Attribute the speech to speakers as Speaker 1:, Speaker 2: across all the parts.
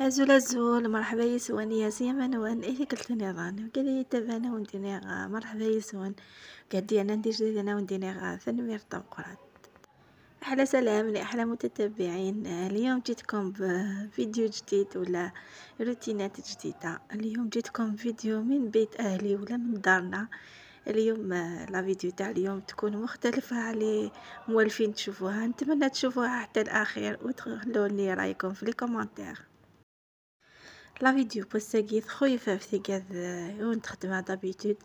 Speaker 1: هزول هزول مرحبا يسوان يا سيمان وان إيه قلت نظام وكذا يتبان ونديني مرحبا يسوان قد أنا ندير جديد أنا ونديني ثاني ثنمير أحلى سلام لأحلى متتبعين اليوم جيتكم بفيديو جديد ولا روتينات جديدة اليوم جيتكم فيديو من بيت أهلي ولا من دارنا اليوم لا فيديو تاع اليوم تكون مختلفة على موالفين تشوفوها نتمنى تشوفوها حتى الأخير وتخلوا لي رايكم في لي كومونتير لا فيديو بوساكيت خويا فافتي قاد آه، وانت هاد دابيتود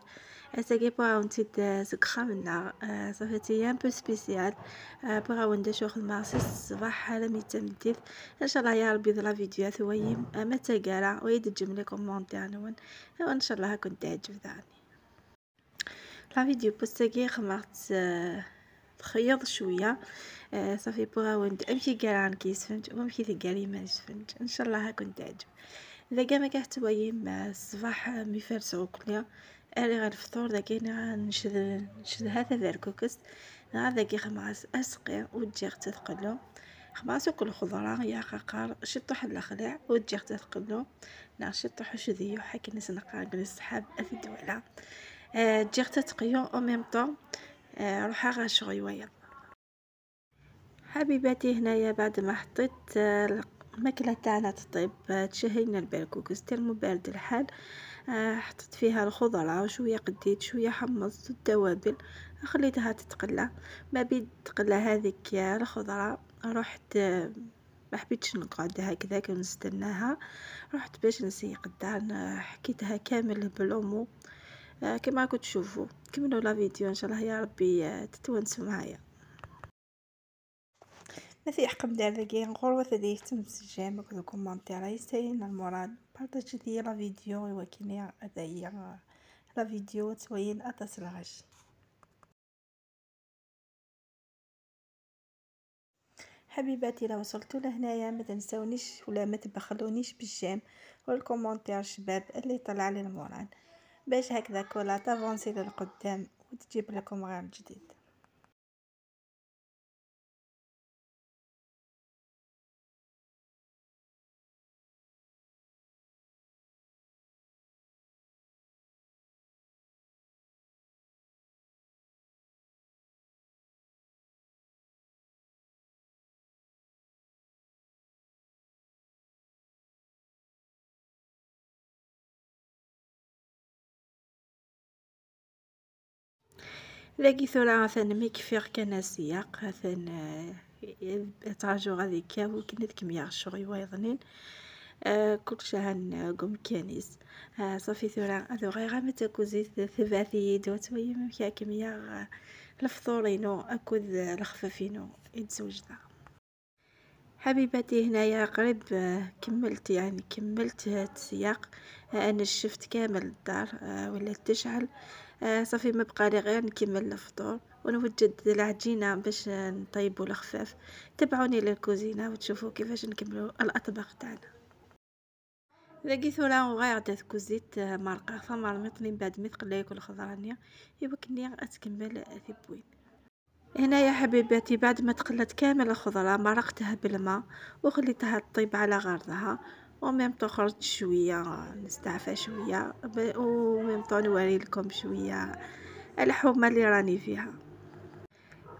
Speaker 1: اساكي آه، بغا ونتيد آه، سكخا منا صافي تي ان بو سبيسيال بغا وندا شوخ مارسيس الصباح على ميتا مديث ان شاء الله يا ربي لا فيديو ثويم ما تاكالا ويد تجم لي كومونتير نون وان شاء الله كنت تعجب ثاني لا فيديو بوستاكي خمرت تخيض شويه آه صافي بغاوند امشي كاع فهمت وامشي ثقالي ما نسفنت ان شاء الله كنت تعجب الا ما التوايم مع الصباح ميفارسو كلها انا غنفطر داكي غنشد نشد هذا ديال الكوكس نهار داكي خماس اسقي وتجي حتى تقلو خماس وكل خضره يا قاقار شطو حد الخلع وتجي حتى تقلو نا شطو حشديو حكي نس نقاق الصحاب في الدوله أه تجي حتى او ميم طو روحا روحها غشغيويه حبيباتي هنايا بعد ما حطيت الماكله تاعنا تطيب تشهينا لنا البركوكس ترمو بارد الحال آه حطيت فيها الخضره وشوية قديت شويه حمصت التوابل خليتها تتقلى ما بين تقلى هذيك الخضره رحت آه، ما حبيتش نقعد هكذاك ونستناها رحت باش نسيق الدار حكيتها كامل بالامو آه، كما راكم تشوفوا كملوا لا فيديو ان شاء الله يا ربي آه، تتونسوا معايا نصيحتكم للرجال غروة تديرتم السجام وكذا كومنتير يسالنا المراد بارطاجي لا فيديو وكيني هذايا لا فيديو توين اتصل حبيباتي لو وصلتوا لهنايا ما تنساونيش ولا ما تبخلونيش بالجيم والكومنتير شباب اللي طلع لي المراد باش هكذا كولا تافونسي للقدام وتجيب لكم غير جديد لاقي ثورا عثان مي كفيغ كان السياق عثان آه، تعجو غادي كاو كنت كم الشغي غيوا يظنين آه، كل شهن آه، قم كانيس صافي ثورا هذو غير غامة تاكوزي ثباثي دوت ويا ممكن كم لفطورينو الفطورينو أكوذ الخفافينو يتزوجنا حبيبتي هنايا قريب كملت يعني كملت هاد السياق انا شفت كامل الدار ولا تشعل آه صافي ما بقى لي غير نكمل الفطور ونوجد العجينه باش نطيبو الخفاف تبعوني للكوزينه وتشوفوا كيفاش نكملوا الاطباق تاعنا لقيت ولا وغير كوزيت آه، مرقه فمرمط من بعد ما ثقل ياكل خضرانيه يمكنني اتكمل ثبوين هنا يا حبيباتي بعد ما تقلت كامل الخضره مرقتها بالماء وخليتها تطيب على غرضها وميم طو خرجت شويه نستعفى شويه وميم طو نوري لكم شويه الحومه اللي راني فيها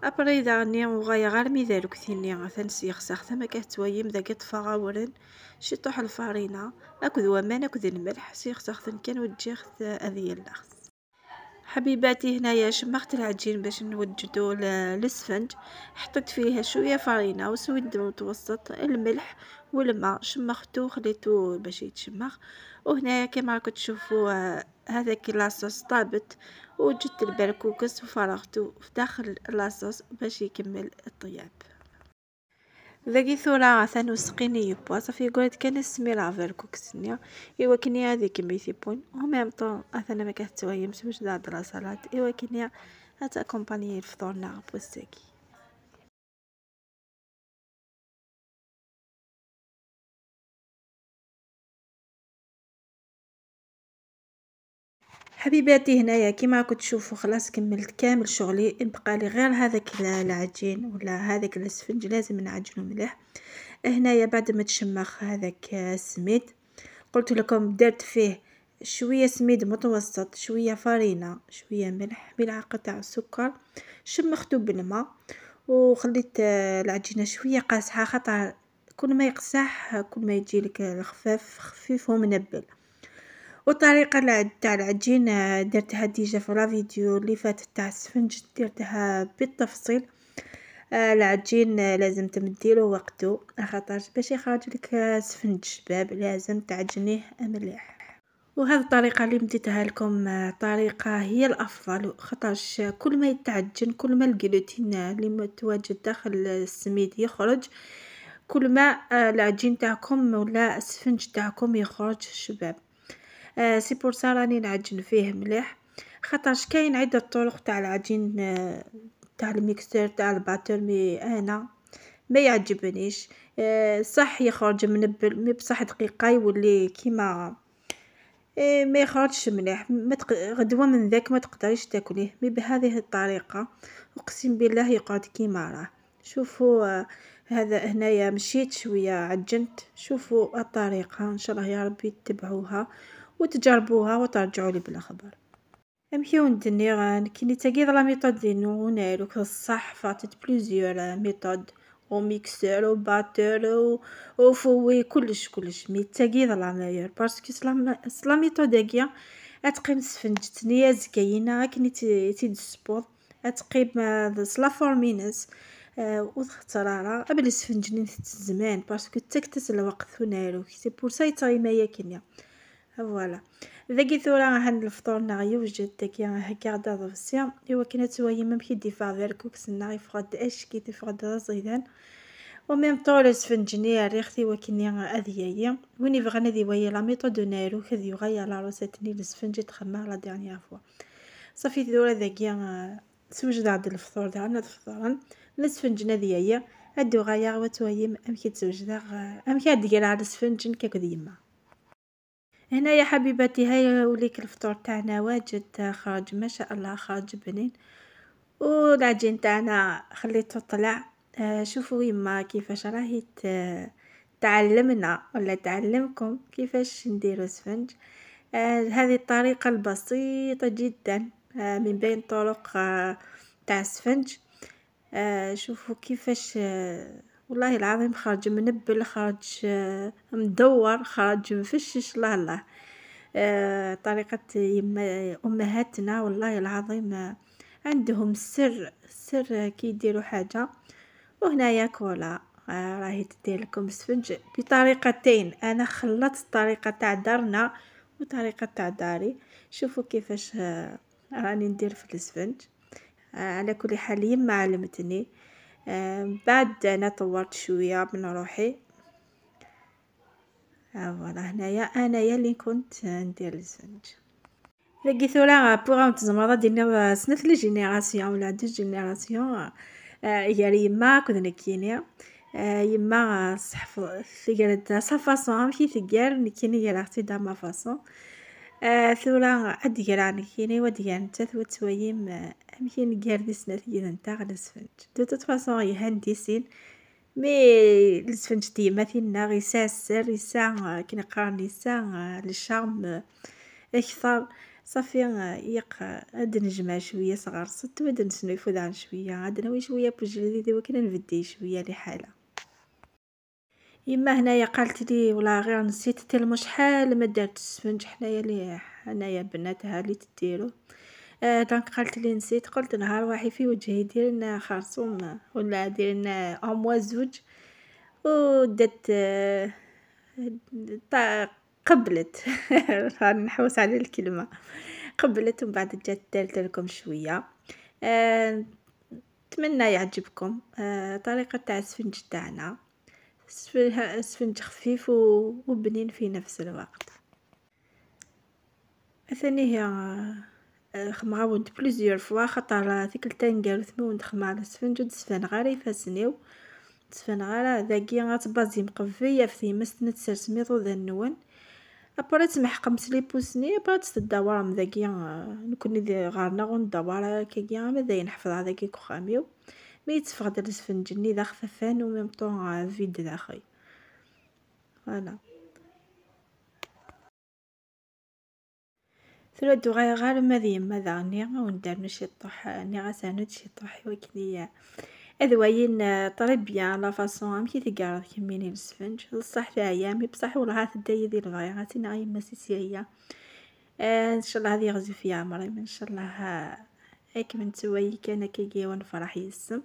Speaker 1: ابري داني وغايا غير مي ذلك ثيني غثن سيغسخ ثما كتويم ذاك طفا غاورن شي طوح الفرينه اكد اكو اكد الملح سيخ ثن كان وجيخ اذيا اللخص حبيباتي هنايا شمخت العجين باش نوجدو للسفنج حطيت فيها شويه فرينه وسود متوسط الملح والماء شمختو خليتو باش يتشمخ وهنايا كما راكم تشوفوا آه، هذاك لاصوص طابت وجدت البركوكس وفرغتو في داخل لاصوص باش يكمل الطياب ذاكيثورا ثانوسقيني يبوا صافي قولت كان اسمي لافير كوكسنيا ايوا كنيا هذيك ميثيبون وميم طون اثنا ما كتوهمش واش دا دراسالات ايوا كنيا هتا كومباني الفطور نعم بوستاكي حبيباتي هنايا كيما راكم تشوفوا خلاص كملت كامل شغلي بقى لي غير هذاك العجين ولا هذاك الاسفنج لازم نعجنو مليح هنايا بعد ما تشمخ هذاك السميد قلت لكم درت فيه شويه سميد متوسط شويه فرينه شويه ملح ملعقه تاع السكر شمخته بالماء وخليت العجينه شويه قاسحه خاطر كل ما يقسح كل ما يجي لك الخفاف خفيف ومنبل والطريقة تاع العجينة آه، درتها ديجا في لا فيديو اللي فاتت تاع السفنج درتها بالتفصيل آه، العجين آه، لازم تمديله وقته خاطر باش يخرج لك سفنج شباب لازم تعجنيه مليح وهذه الطريقه اللي مديتها لكم طريقه هي الافضل خاطرش كل ما يتعجن كل ما الجلوتين اللي متواجد داخل السميد يخرج كل ما العجين تاعكم ولا السفنج تاعكم يخرج شباب آه، سي بور سا راني نعجن فيه مليح خاطرش كاين عده طرق تاع العجين آه، تاع الميكسر تاع الباتر مي انا ما يعجبنيش آه، صح يخرج منبل مي بصح دقيقه يولي كيما ما يخرجش مليح غدوه من ذاك ما تقدريش تاكليه مي بهذه الطريقه اقسم بالله يقعد كيما راه شوفوا هذا هنايا مشيت شويه عجنت شوفوا الطريقه ان شاء الله يا ربي تتبعوها وتجربوها وترجعوا لي بالخبر امشيو غان كني تاكيد لا ميثود دي نونيل وكل الصح فاتت بليزيور ميثود وميكسر وباتر وفوي كلش كلش مي تاكيد لا ميور باسكو سلا ميثود هاكيا اتقيم سفنجتني زكاينا كني تيدسبوط اتقيم سلا و وتختارها قبل سفنجني زمان باسكو تكتس الوقت ونالو سي بور سايتاي ما يكنيا فوالا داكي ثورا عند الفطور نا يوجد داكي هكا غدا ضفسيا ايوا كنا توايا ميم كي دي فافير كوكس نا يفقد اش كي تفقد زيدان وميم طول سفنجني ريختي وكني اذيايا ويني فغنا دي وي لا ميثود نارو كذي غيا لا روساتني السفنجي تخمع لا ديرنيير فوا صافي ثورا داكي سوجد عند الفطور تاعنا الفطور السفنجنا ذيايا هادو غيا وتوايا ام كي تسوجد ام كي ديال على السفنجن كاك يما هنا يا حبيبتي هيا وليك الفطور تاعنا واجد خارج ما شاء الله خارج بنين والعجين تاعنا خليته طلع آه، شوفوا يما كيفاش راهي تعلمنا ولا تعلمكم كيفاش نديرو سفنج آه، هذه الطريقة البسيطة جدا آه، من بين طرق تاع السفنج شوفوا كيفاش والله العظيم خرج منبل خرج آه، مدور خرج مفشش الله الله آه، طريقة أمهاتنا والله العظيم آه، عندهم سر سر يديروا حاجة يا كولا راهي تدير لكم سفنج بطريقتين انا خلطت طريقة تاع دارنا وطريقه تاع داري شوفوا كيفاش راني ندير في السفنج على كل حال يما علمتني بعد أنا طورت شوية من روحي فوالا آه، هنايا انايا اللي كنت ندير الزنج لقيتو لا بوغ نتزمر دينا سنة لي جينيراسيون ولا دي جينيراسيون هي يما كنا كينيا آه، يما صحف ثقلت سا فاصون في ثقال نكيني يا لاختي دا آه، ما فاصون ثولا اديال عنكيني و نتا ثوتويم امشي نقار دي سناتيا نتاع على السفنج دو توت غي يهندي سين مي السفنج ديما فينا ناغي السر ريسا كي نقارن يسا لشام اكثر صافي يق عاد نجمع شويه صغار صد وعاد نسنو يفود عن شويه عاد نوي شويه بوجلدي دابا وكنا نفدي شويه لحالة يما هنايا قالت لي ولا غير نسيت تلمو شحال ما دارت السفنج حنايا لي حنايا بناتها اللي تديرو آه، دونك قالت لي نسيت قلت نهار واحد في وجهي دير لنا خرصوم ولا دير اموا زوج ودت آه قبلت نحوس على الكلمه قبلت ومن بعد جات دارت لكم شويه آه نتمنى يعجبكم آه طريقه تاع السفنج تاعنا سفنج خفيف وبنين في نفس الوقت ثاني هي خمعوند بليزيور فوا خاطر ذيك التنقال ثموند خمع على سفنج دسفان غاري يفاسنيو دسفان غارا ذاكي غاتبازي مقفية في مستنة سرسميطو ذا النون ابريت محقم سليبوسني ابريت الدوار مذاكي آه، نكون ذي غارنا غون الدوار كي آه، ماذا ينحفظ على ذاكي كوخاميو مي يتفقد السفنجني ذا خففان وميم طون آه، فيد خي فوالا ثرود غير غير ماذا يما ذاغني وندرنو شي طوح نغسانو شي طوح وكني اذواين طربيا لا فاصون كي تقارض كميني السفنج بصح ايامي بصح ولا هات داي ذي الغاية غاتي اي ما سيسيريا آه، ان شاء الله هذي غزي في عمري ان شاء الله هيك من تواي كان كي كيجي ونفرح يسم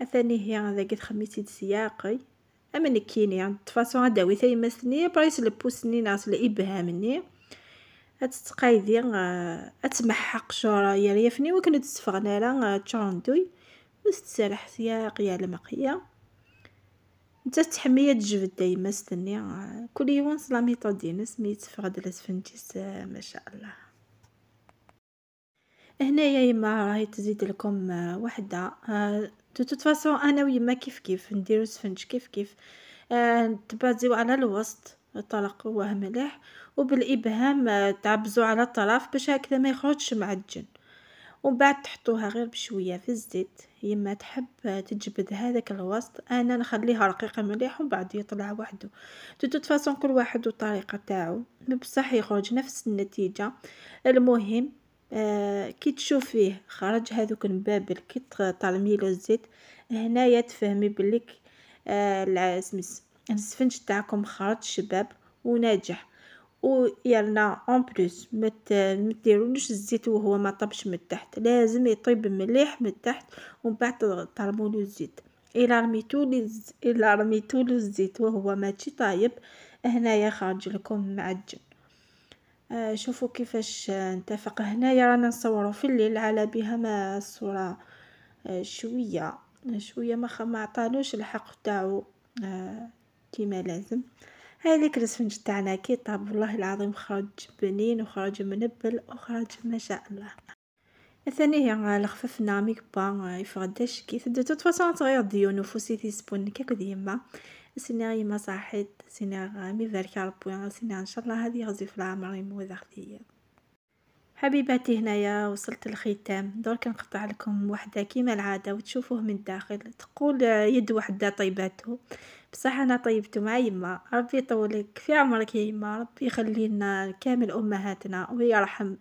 Speaker 1: الثاني هي هذا قد خميسي سياقي اما نكيني يعني تفاسون داوي ثاني مسني بريس لبوسني ناس مني تتقايدي آه، أتمحق يا ريفني وكنت تتفغنالا آه، تشرندوي وستسرح سياق يا المقية نتا تحمية تجبد دايما استني آه، كل يوم لا طادين سميت مي تفقد لسفنتيس ما شاء الله هنايا يما راهي تزيد لكم وحده دو توت فاسون انا ويما كيف كيف نديرو سفنج كيف كيف تبازيو على الوسط الطرف هو مليح وبالابهام آه، تعبزوا على الطلاف باش هكذا ما يخرجش معجن ومن بعد تحطوها غير بشويه في الزيت يما تحب آه، تجبد هذاك الوسط انا نخليها رقيقه مليح ومن بعد يطلع وحده توت فاصون كل واحد والطريقه تاعو بصح يخرج نفس النتيجه المهم آه كي تشوفيه خرج هذوك المبابل كي طالمي له الزيت هنايا تفهمي بليك آه العسمس السفنج تاعكم خرج شباب وناجح ويالنا اون بلوس ما متديرولوش الزيت وهو ما طبش من تحت لازم يطيب مليح من تحت ومن بعد ترمولو الزيت الا رميتو للز... الا رميتو الزيت وهو ماشي طايب هنايا خرج لكم معجن آه شوفوا كيفاش انتفق نتفق هنايا رانا نصوروا في الليل على بها ما الصوره آه شويه شويه ما ما عطانوش الحق تاعو آه، كيما لازم هذيك الاسفنج تاعنا كي طاب والله العظيم خرج بنين وخرج منبل وخرج ما شاء الله الثاني هي لخففنا ناميك با آه، يفردش كي ثدتو تفاصون صغير ديو نفوسي سبون كاك ديما سينا يما صاحت سينا مي فاركا ربي سينا ان شاء الله هذه غزي في العمر يمو ذاختي حبيباتي هنايا وصلت الختام دور كنقطع لكم وحده كيما العاده وتشوفوه من الداخل تقول آه، يد وحده طيباته بصح انا طيبته مع يما ربي يطولك في عمرك يا يما ربي يخلينا كامل امهاتنا ويرحم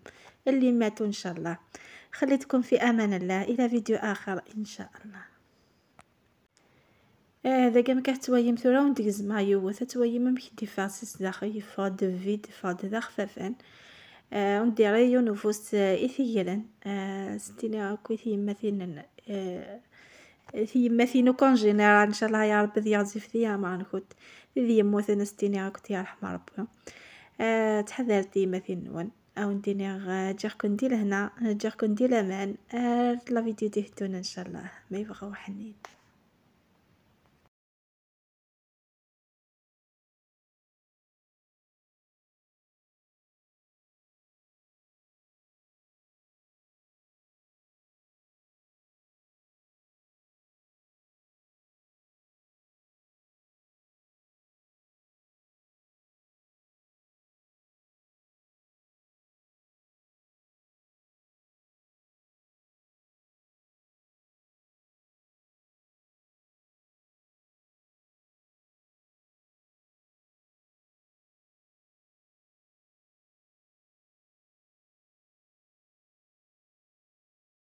Speaker 1: اللي ماتوا ان شاء الله خليتكم في امان الله الى فيديو اخر ان شاء الله هذا آه، كما كتويم ثورا وندقز مايو وتتويم مخدي فاسس داخل فاد فيد فاد ذا خفافان آه وندير يونوفوس اثيلا آه ستينا كويثي مثلا آه، في نو كون جينيرال ان شاء الله يا رب ذي يعزف ديا مع نكوت في موت نستيني غكت يا رحمه ربي أه تحذر ديما في النون او نديني غا آه، جاك كنتي لهنا جاك كنتي لمان أه لا فيديو ديال ان شاء الله ما يبغى حنين